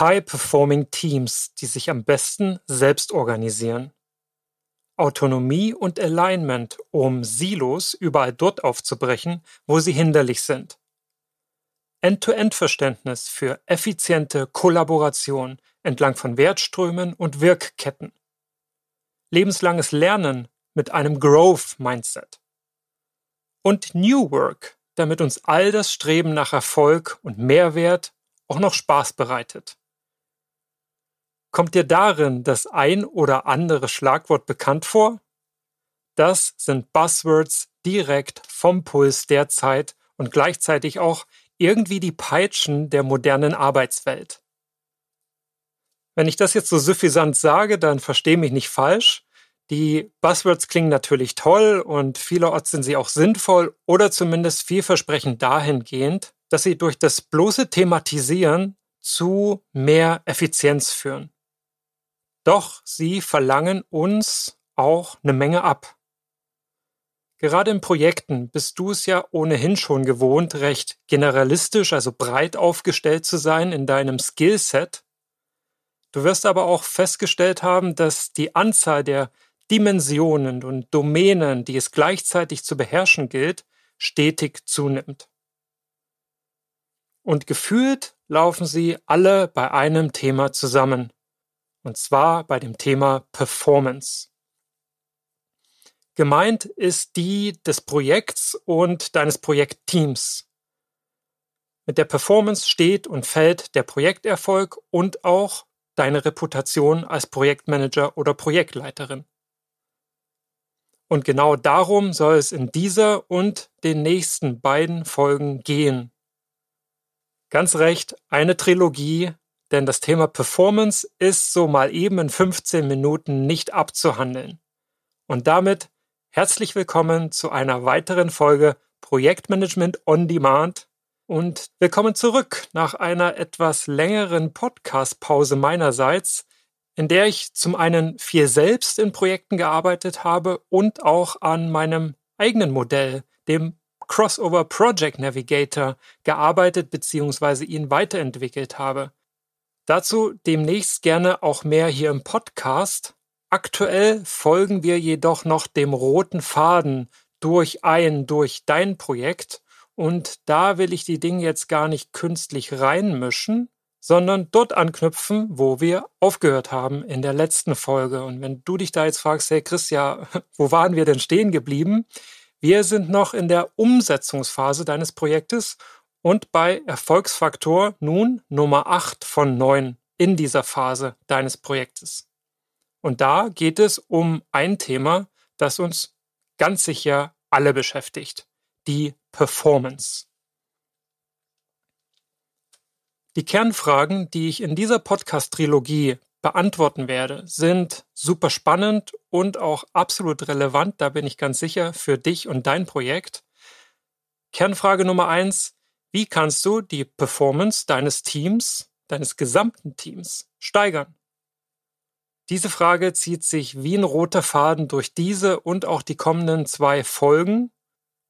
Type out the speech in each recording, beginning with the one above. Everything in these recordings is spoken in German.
High-Performing Teams, die sich am besten selbst organisieren. Autonomie und Alignment, um Silos überall dort aufzubrechen, wo sie hinderlich sind. End-to-End-Verständnis für effiziente Kollaboration entlang von Wertströmen und Wirkketten. Lebenslanges Lernen mit einem Growth-Mindset. Und New Work, damit uns all das Streben nach Erfolg und Mehrwert auch noch Spaß bereitet. Kommt dir darin das ein oder andere Schlagwort bekannt vor? Das sind Buzzwords direkt vom Puls der Zeit und gleichzeitig auch irgendwie die Peitschen der modernen Arbeitswelt. Wenn ich das jetzt so suffisant sage, dann verstehe mich nicht falsch. Die Buzzwords klingen natürlich toll und vielerorts sind sie auch sinnvoll oder zumindest vielversprechend dahingehend, dass sie durch das bloße Thematisieren zu mehr Effizienz führen. Doch sie verlangen uns auch eine Menge ab. Gerade in Projekten bist du es ja ohnehin schon gewohnt, recht generalistisch, also breit aufgestellt zu sein in deinem Skillset. Du wirst aber auch festgestellt haben, dass die Anzahl der Dimensionen und Domänen, die es gleichzeitig zu beherrschen gilt, stetig zunimmt. Und gefühlt laufen sie alle bei einem Thema zusammen und zwar bei dem Thema Performance. Gemeint ist die des Projekts und deines Projektteams. Mit der Performance steht und fällt der Projekterfolg und auch deine Reputation als Projektmanager oder Projektleiterin. Und genau darum soll es in dieser und den nächsten beiden Folgen gehen. Ganz recht, eine Trilogie denn das Thema Performance ist so mal eben in 15 Minuten nicht abzuhandeln. Und damit herzlich willkommen zu einer weiteren Folge Projektmanagement on Demand und willkommen zurück nach einer etwas längeren Podcast-Pause meinerseits, in der ich zum einen viel selbst in Projekten gearbeitet habe und auch an meinem eigenen Modell, dem Crossover Project Navigator, gearbeitet bzw. ihn weiterentwickelt habe. Dazu demnächst gerne auch mehr hier im Podcast. Aktuell folgen wir jedoch noch dem roten Faden durch ein, durch dein Projekt. Und da will ich die Dinge jetzt gar nicht künstlich reinmischen, sondern dort anknüpfen, wo wir aufgehört haben in der letzten Folge. Und wenn du dich da jetzt fragst, hey Christian, wo waren wir denn stehen geblieben? Wir sind noch in der Umsetzungsphase deines Projektes und bei Erfolgsfaktor nun Nummer 8 von 9 in dieser Phase deines Projektes. Und da geht es um ein Thema, das uns ganz sicher alle beschäftigt, die Performance. Die Kernfragen, die ich in dieser Podcast-Trilogie beantworten werde, sind super spannend und auch absolut relevant, da bin ich ganz sicher, für dich und dein Projekt. Kernfrage Nummer 1, wie kannst du die Performance deines Teams, deines gesamten Teams steigern? Diese Frage zieht sich wie ein roter Faden durch diese und auch die kommenden zwei Folgen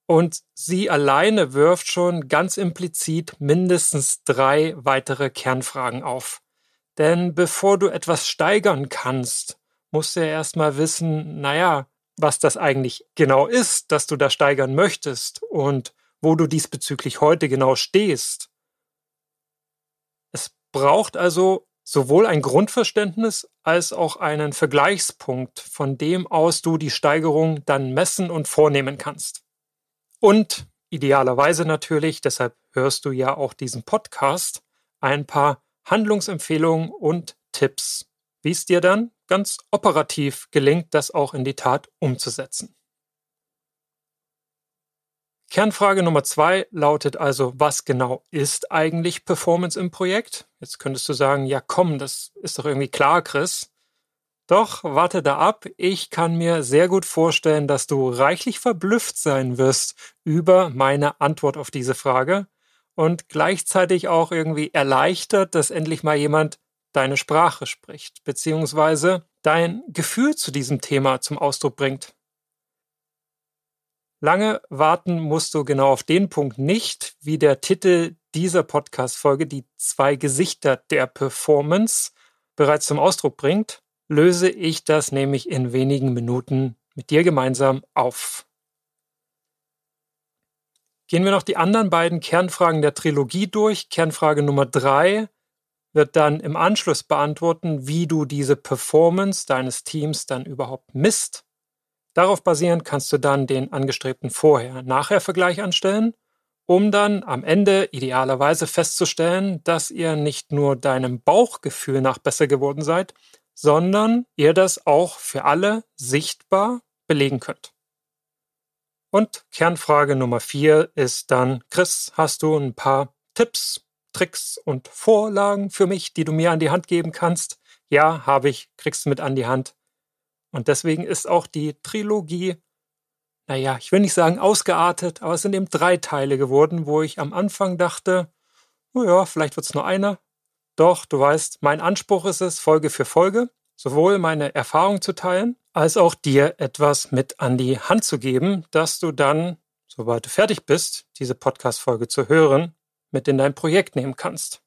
und sie alleine wirft schon ganz implizit mindestens drei weitere Kernfragen auf. Denn bevor du etwas steigern kannst, musst du ja erstmal wissen, naja, was das eigentlich genau ist, dass du da steigern möchtest und wo du diesbezüglich heute genau stehst. Es braucht also sowohl ein Grundverständnis als auch einen Vergleichspunkt, von dem aus du die Steigerung dann messen und vornehmen kannst. Und idealerweise natürlich, deshalb hörst du ja auch diesen Podcast, ein paar Handlungsempfehlungen und Tipps, wie es dir dann ganz operativ gelingt, das auch in die Tat umzusetzen. Kernfrage Nummer zwei lautet also, was genau ist eigentlich Performance im Projekt? Jetzt könntest du sagen, ja komm, das ist doch irgendwie klar, Chris. Doch, warte da ab, ich kann mir sehr gut vorstellen, dass du reichlich verblüfft sein wirst über meine Antwort auf diese Frage und gleichzeitig auch irgendwie erleichtert, dass endlich mal jemand deine Sprache spricht, beziehungsweise dein Gefühl zu diesem Thema zum Ausdruck bringt. Lange warten musst du genau auf den Punkt nicht, wie der Titel dieser Podcast-Folge die zwei Gesichter der Performance bereits zum Ausdruck bringt, löse ich das nämlich in wenigen Minuten mit dir gemeinsam auf. Gehen wir noch die anderen beiden Kernfragen der Trilogie durch. Kernfrage Nummer drei wird dann im Anschluss beantworten, wie du diese Performance deines Teams dann überhaupt misst. Darauf basierend kannst du dann den angestrebten Vorher-Nachher-Vergleich anstellen, um dann am Ende idealerweise festzustellen, dass ihr nicht nur deinem Bauchgefühl nach besser geworden seid, sondern ihr das auch für alle sichtbar belegen könnt. Und Kernfrage Nummer vier ist dann, Chris, hast du ein paar Tipps, Tricks und Vorlagen für mich, die du mir an die Hand geben kannst? Ja, habe ich, kriegst du mit an die Hand. Und deswegen ist auch die Trilogie, naja, ich will nicht sagen ausgeartet, aber es sind eben drei Teile geworden, wo ich am Anfang dachte, naja, vielleicht wird es nur einer. Doch, du weißt, mein Anspruch ist es, Folge für Folge, sowohl meine Erfahrung zu teilen, als auch dir etwas mit an die Hand zu geben, dass du dann, sobald du fertig bist, diese Podcast-Folge zu hören, mit in dein Projekt nehmen kannst.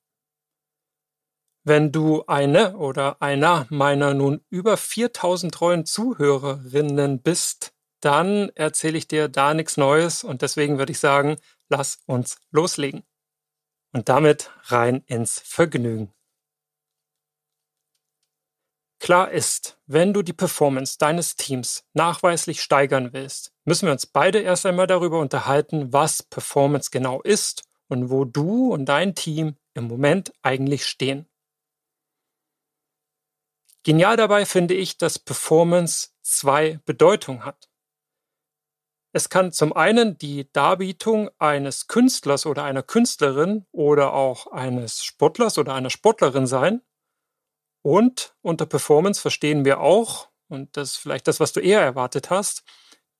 Wenn du eine oder einer meiner nun über 4000 treuen Zuhörerinnen bist, dann erzähle ich dir da nichts Neues und deswegen würde ich sagen, lass uns loslegen. Und damit rein ins Vergnügen. Klar ist, wenn du die Performance deines Teams nachweislich steigern willst, müssen wir uns beide erst einmal darüber unterhalten, was Performance genau ist und wo du und dein Team im Moment eigentlich stehen. Genial dabei finde ich, dass Performance zwei Bedeutungen hat. Es kann zum einen die Darbietung eines Künstlers oder einer Künstlerin oder auch eines Sportlers oder einer Sportlerin sein. Und unter Performance verstehen wir auch, und das ist vielleicht das, was du eher erwartet hast,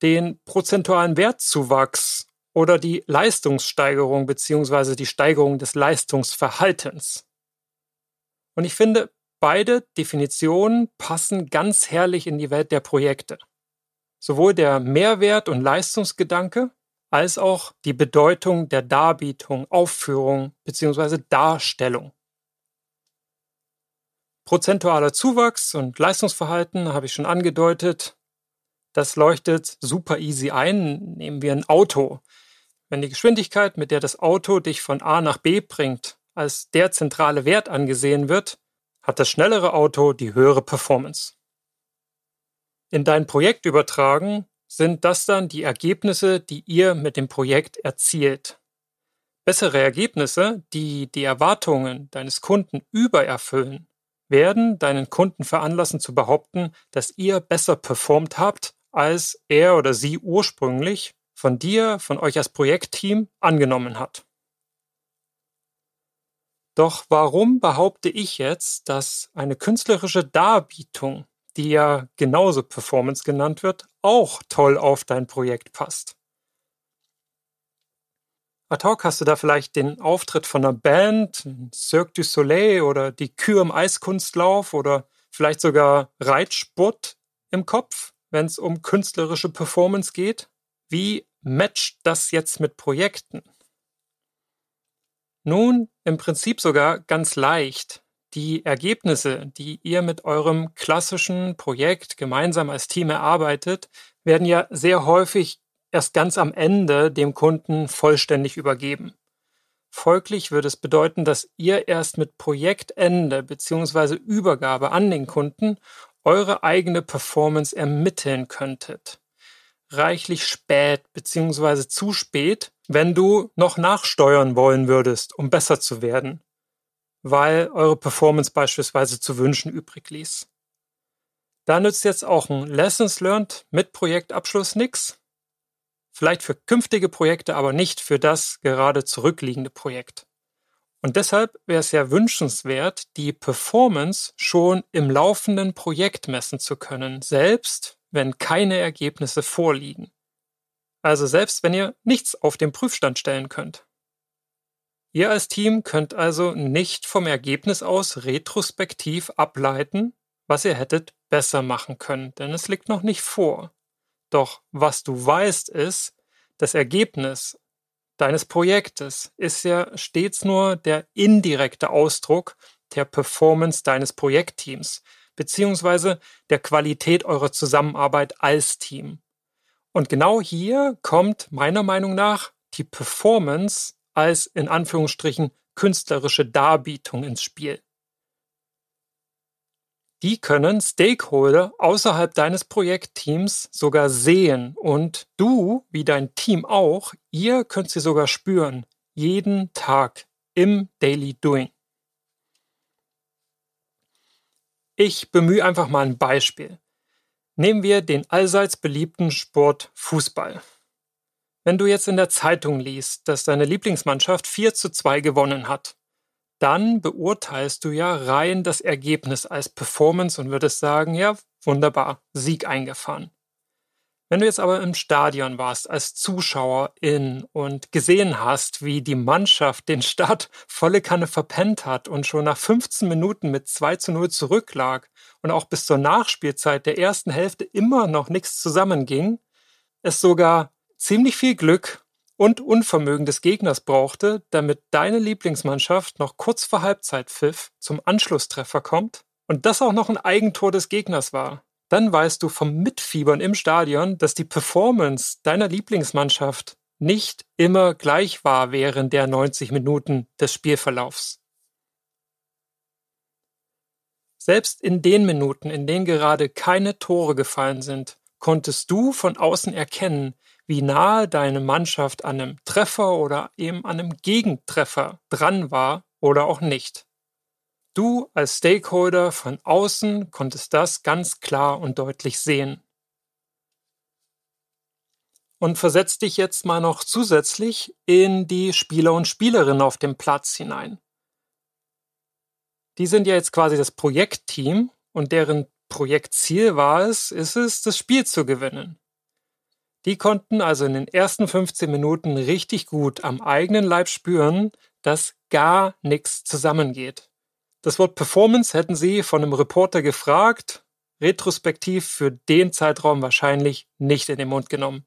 den prozentualen Wertzuwachs oder die Leistungssteigerung beziehungsweise die Steigerung des Leistungsverhaltens. Und ich finde, beide Definitionen passen ganz herrlich in die Welt der Projekte. Sowohl der Mehrwert- und Leistungsgedanke als auch die Bedeutung der Darbietung, Aufführung bzw. Darstellung. Prozentualer Zuwachs und Leistungsverhalten habe ich schon angedeutet. Das leuchtet super easy ein. Nehmen wir ein Auto. Wenn die Geschwindigkeit, mit der das Auto dich von A nach B bringt, als der zentrale Wert angesehen wird, hat das schnellere Auto die höhere Performance. In dein Projekt übertragen sind das dann die Ergebnisse, die ihr mit dem Projekt erzielt. Bessere Ergebnisse, die die Erwartungen deines Kunden übererfüllen, werden deinen Kunden veranlassen zu behaupten, dass ihr besser performt habt, als er oder sie ursprünglich von dir, von euch als Projektteam angenommen hat. Doch warum behaupte ich jetzt, dass eine künstlerische Darbietung, die ja genauso Performance genannt wird, auch toll auf dein Projekt passt? Ad hoc hast du da vielleicht den Auftritt von einer Band, Cirque du Soleil oder die Kühe im Eiskunstlauf oder vielleicht sogar Reitsport im Kopf, wenn es um künstlerische Performance geht? Wie matcht das jetzt mit Projekten? Nun, im Prinzip sogar ganz leicht. Die Ergebnisse, die ihr mit eurem klassischen Projekt gemeinsam als Team erarbeitet, werden ja sehr häufig erst ganz am Ende dem Kunden vollständig übergeben. Folglich würde es bedeuten, dass ihr erst mit Projektende bzw. Übergabe an den Kunden eure eigene Performance ermitteln könntet. Reichlich spät bzw. zu spät wenn du noch nachsteuern wollen würdest, um besser zu werden, weil eure Performance beispielsweise zu wünschen übrig ließ. Da nützt jetzt auch ein Lessons Learned mit Projektabschluss nichts. Vielleicht für künftige Projekte, aber nicht für das gerade zurückliegende Projekt. Und deshalb wäre es ja wünschenswert, die Performance schon im laufenden Projekt messen zu können, selbst wenn keine Ergebnisse vorliegen also selbst wenn ihr nichts auf den Prüfstand stellen könnt. Ihr als Team könnt also nicht vom Ergebnis aus retrospektiv ableiten, was ihr hättet besser machen können, denn es liegt noch nicht vor. Doch was du weißt ist, das Ergebnis deines Projektes ist ja stets nur der indirekte Ausdruck der Performance deines Projektteams beziehungsweise der Qualität eurer Zusammenarbeit als Team. Und genau hier kommt meiner Meinung nach die Performance als in Anführungsstrichen künstlerische Darbietung ins Spiel. Die können Stakeholder außerhalb deines Projektteams sogar sehen und du, wie dein Team auch, ihr könnt sie sogar spüren, jeden Tag im Daily Doing. Ich bemühe einfach mal ein Beispiel. Nehmen wir den allseits beliebten Sport Fußball. Wenn du jetzt in der Zeitung liest, dass deine Lieblingsmannschaft 4 zu 2 gewonnen hat, dann beurteilst du ja rein das Ergebnis als Performance und würdest sagen, ja, wunderbar, Sieg eingefahren. Wenn du jetzt aber im Stadion warst als Zuschauerin und gesehen hast, wie die Mannschaft den Start volle Kanne verpennt hat und schon nach 15 Minuten mit 2 zu 0 zurücklag und auch bis zur Nachspielzeit der ersten Hälfte immer noch nichts zusammenging, es sogar ziemlich viel Glück und Unvermögen des Gegners brauchte, damit deine Lieblingsmannschaft noch kurz vor Halbzeitpfiff zum Anschlusstreffer kommt und das auch noch ein Eigentor des Gegners war dann weißt du vom Mitfiebern im Stadion, dass die Performance deiner Lieblingsmannschaft nicht immer gleich war während der 90 Minuten des Spielverlaufs. Selbst in den Minuten, in denen gerade keine Tore gefallen sind, konntest du von außen erkennen, wie nahe deine Mannschaft an einem Treffer oder eben an einem Gegentreffer dran war oder auch nicht. Du als Stakeholder von außen konntest das ganz klar und deutlich sehen. Und versetz dich jetzt mal noch zusätzlich in die Spieler und Spielerinnen auf dem Platz hinein. Die sind ja jetzt quasi das Projektteam und deren Projektziel war es, ist es, das Spiel zu gewinnen. Die konnten also in den ersten 15 Minuten richtig gut am eigenen Leib spüren, dass gar nichts zusammengeht. Das Wort Performance hätten sie von einem Reporter gefragt, retrospektiv für den Zeitraum wahrscheinlich nicht in den Mund genommen.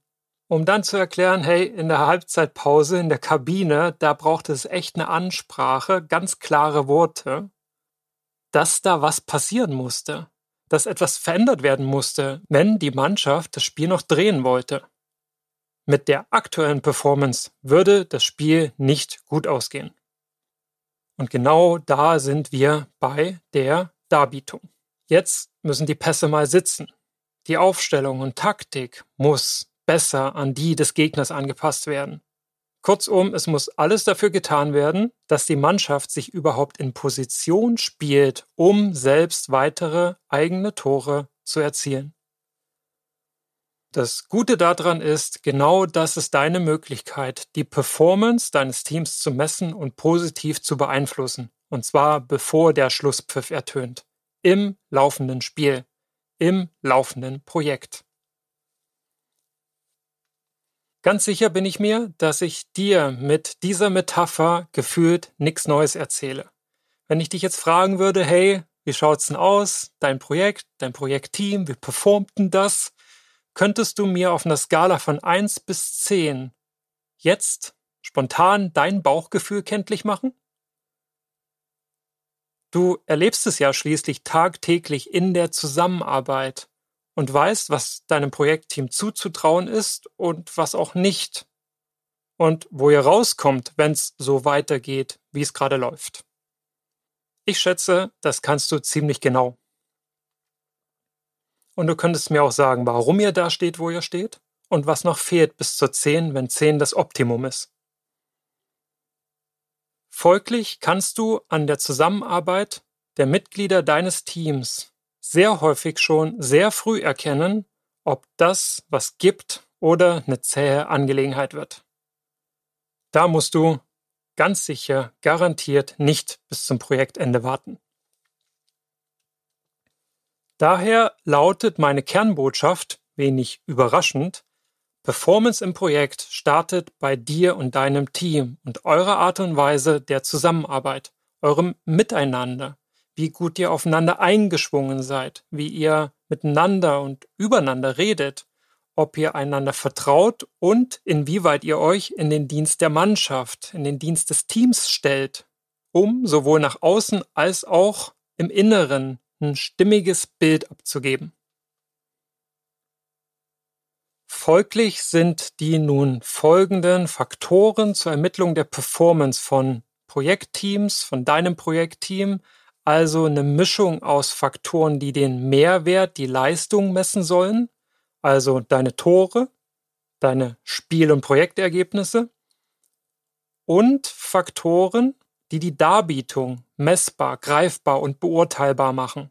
Um dann zu erklären, hey, in der Halbzeitpause, in der Kabine, da braucht es echt eine Ansprache, ganz klare Worte, dass da was passieren musste, dass etwas verändert werden musste, wenn die Mannschaft das Spiel noch drehen wollte. Mit der aktuellen Performance würde das Spiel nicht gut ausgehen. Und genau da sind wir bei der Darbietung. Jetzt müssen die Pässe mal sitzen. Die Aufstellung und Taktik muss besser an die des Gegners angepasst werden. Kurzum, es muss alles dafür getan werden, dass die Mannschaft sich überhaupt in Position spielt, um selbst weitere eigene Tore zu erzielen. Das Gute daran ist, genau das ist deine Möglichkeit, die Performance deines Teams zu messen und positiv zu beeinflussen. Und zwar bevor der Schlusspfiff ertönt. Im laufenden Spiel. Im laufenden Projekt. Ganz sicher bin ich mir, dass ich dir mit dieser Metapher gefühlt nichts Neues erzähle. Wenn ich dich jetzt fragen würde, hey, wie schaut's denn aus? Dein Projekt, dein Projektteam, wie performten das? könntest du mir auf einer Skala von 1 bis 10 jetzt spontan dein Bauchgefühl kenntlich machen? Du erlebst es ja schließlich tagtäglich in der Zusammenarbeit und weißt, was deinem Projektteam zuzutrauen ist und was auch nicht. Und wo ihr rauskommt, wenn es so weitergeht, wie es gerade läuft. Ich schätze, das kannst du ziemlich genau. Und du könntest mir auch sagen, warum ihr da steht, wo ihr steht und was noch fehlt bis zur 10, wenn 10 das Optimum ist. Folglich kannst du an der Zusammenarbeit der Mitglieder deines Teams sehr häufig schon sehr früh erkennen, ob das was gibt oder eine zähe Angelegenheit wird. Da musst du ganz sicher garantiert nicht bis zum Projektende warten. Daher lautet meine Kernbotschaft, wenig überraschend, Performance im Projekt startet bei dir und deinem Team und eurer Art und Weise der Zusammenarbeit, eurem Miteinander, wie gut ihr aufeinander eingeschwungen seid, wie ihr miteinander und übereinander redet, ob ihr einander vertraut und inwieweit ihr euch in den Dienst der Mannschaft, in den Dienst des Teams stellt, um sowohl nach außen als auch im Inneren ein stimmiges Bild abzugeben. Folglich sind die nun folgenden Faktoren zur Ermittlung der Performance von Projektteams, von deinem Projektteam, also eine Mischung aus Faktoren, die den Mehrwert, die Leistung messen sollen, also deine Tore, deine Spiel- und Projektergebnisse und Faktoren, die die Darbietung messbar, greifbar und beurteilbar machen.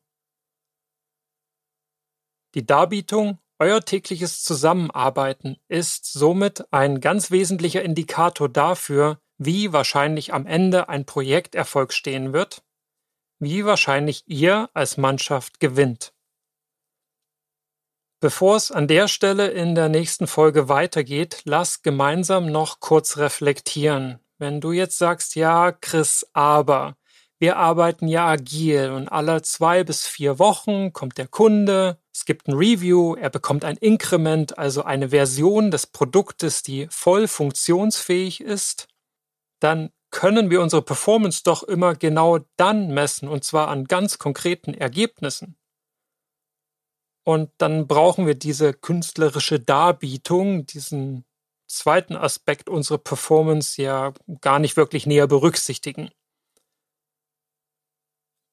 Die Darbietung, euer tägliches Zusammenarbeiten, ist somit ein ganz wesentlicher Indikator dafür, wie wahrscheinlich am Ende ein Projekterfolg stehen wird, wie wahrscheinlich ihr als Mannschaft gewinnt. Bevor es an der Stelle in der nächsten Folge weitergeht, lasst gemeinsam noch kurz reflektieren. Wenn du jetzt sagst, ja, Chris, aber wir arbeiten ja agil und alle zwei bis vier Wochen kommt der Kunde, es gibt ein Review, er bekommt ein Increment, also eine Version des Produktes, die voll funktionsfähig ist, dann können wir unsere Performance doch immer genau dann messen und zwar an ganz konkreten Ergebnissen. Und dann brauchen wir diese künstlerische Darbietung, diesen zweiten Aspekt unsere Performance ja gar nicht wirklich näher berücksichtigen.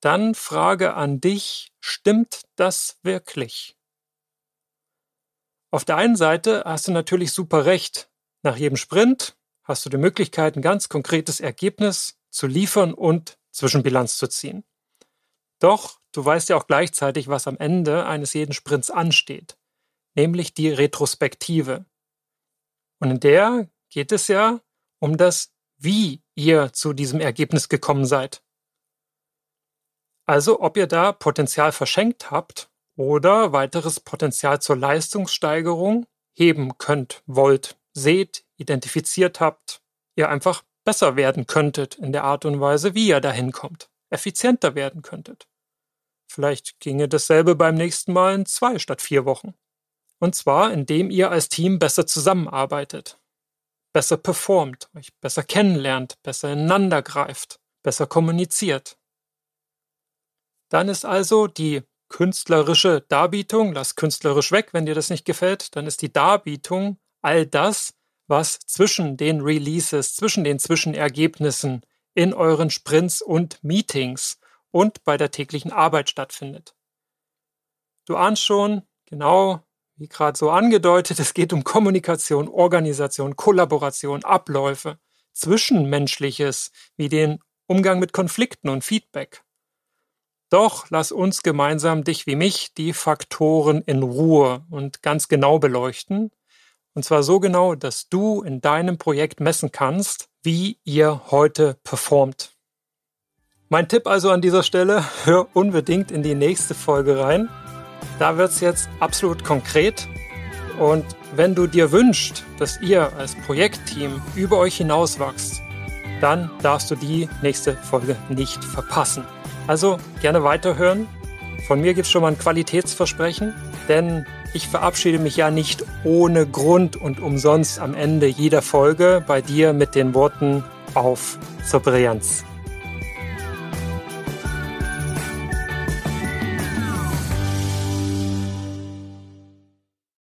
Dann Frage an dich, stimmt das wirklich? Auf der einen Seite hast du natürlich super recht. Nach jedem Sprint hast du die Möglichkeit, ein ganz konkretes Ergebnis zu liefern und Zwischenbilanz zu ziehen. Doch du weißt ja auch gleichzeitig, was am Ende eines jeden Sprints ansteht, nämlich die Retrospektive. Und in der geht es ja um das, wie ihr zu diesem Ergebnis gekommen seid. Also ob ihr da Potenzial verschenkt habt oder weiteres Potenzial zur Leistungssteigerung heben könnt, wollt, seht, identifiziert habt, ihr einfach besser werden könntet in der Art und Weise, wie ihr dahin kommt, effizienter werden könntet. Vielleicht ginge dasselbe beim nächsten Mal in zwei statt vier Wochen. Und zwar, indem ihr als Team besser zusammenarbeitet, besser performt, euch besser kennenlernt, besser ineinander greift, besser kommuniziert. Dann ist also die künstlerische Darbietung, lasst künstlerisch weg, wenn dir das nicht gefällt, dann ist die Darbietung all das, was zwischen den Releases, zwischen den Zwischenergebnissen in euren Sprints und Meetings und bei der täglichen Arbeit stattfindet. Du ahnst schon, genau wie gerade so angedeutet, es geht um Kommunikation, Organisation, Kollaboration, Abläufe, Zwischenmenschliches, wie den Umgang mit Konflikten und Feedback. Doch lass uns gemeinsam dich wie mich die Faktoren in Ruhe und ganz genau beleuchten, und zwar so genau, dass du in deinem Projekt messen kannst, wie ihr heute performt. Mein Tipp also an dieser Stelle, hör unbedingt in die nächste Folge rein. Da wird es jetzt absolut konkret. Und wenn du dir wünschst, dass ihr als Projektteam über euch hinaus wächst, dann darfst du die nächste Folge nicht verpassen. Also gerne weiterhören. Von mir gibt es schon mal ein Qualitätsversprechen, denn ich verabschiede mich ja nicht ohne Grund und umsonst am Ende jeder Folge bei dir mit den Worten auf zur Brillanz.